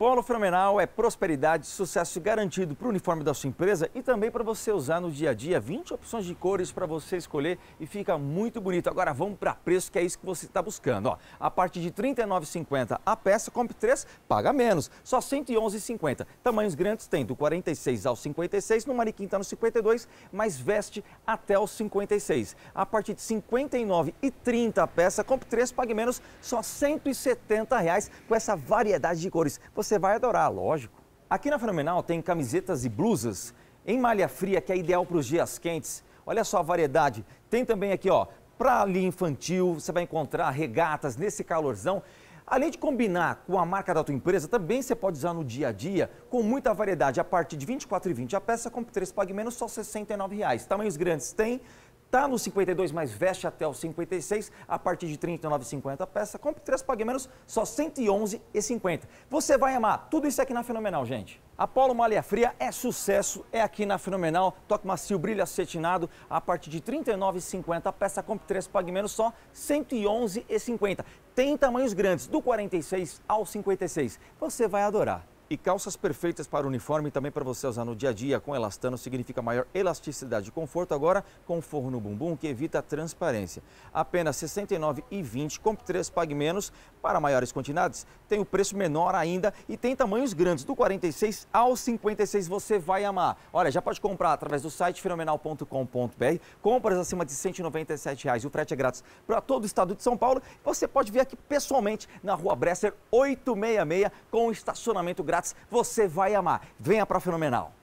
Polo Fenomenal é prosperidade, sucesso garantido para o uniforme da sua empresa e também para você usar no dia a dia. 20 opções de cores para você escolher e fica muito bonito. Agora vamos para preço, que é isso que você está buscando. Ó, a partir de R$ 39,50 a peça, compre 3, paga menos, só R$ 111,50. Tamanhos grandes tem do 46 ao 56, no Mariquim está no 52, mas veste até os 56. A partir de R$ 59,30 a peça, compre 3, pague menos, só R$ 170 reais, com essa variedade de cores. Você você vai adorar, lógico. Aqui na Fenomenal tem camisetas e blusas em malha fria, que é ideal para os dias quentes. Olha só a variedade. Tem também aqui, ó, para ali infantil, você vai encontrar regatas nesse calorzão. Além de combinar com a marca da tua empresa, também você pode usar no dia a dia com muita variedade. A partir de R$ 24,20 a peça, compre 3, pague menos, só R$ 69,00. Tamanhos grandes tem, Tá no 52, mas veste até o 56, a partir de R$ 39,50 a peça. Compre três, pague menos, só R$ 111,50. Você vai amar. Tudo isso é aqui na Fenomenal, gente. Apolo Malha Fria é sucesso, é aqui na Fenomenal. Toque macio, brilho acetinado, a partir de R$ 39,50 a peça. Compre três, pague menos, só R$ 111,50. Tem tamanhos grandes, do 46 ao 56. Você vai adorar. E calças perfeitas para o uniforme e também para você usar no dia a dia com elastano significa maior elasticidade e conforto agora com forro no bumbum que evita a transparência. Apenas R$ 69,20, compre 3, pague menos. Para maiores quantidades tem o preço menor ainda e tem tamanhos grandes, do 46 ao 56 você vai amar. Olha, já pode comprar através do site fenomenal.com.br, compras acima de R$ 197 reais, o frete é grátis para todo o estado de São Paulo. Você pode vir aqui pessoalmente na rua Bresser 866 com estacionamento grátis grátis, você vai amar. Venha para Fenomenal.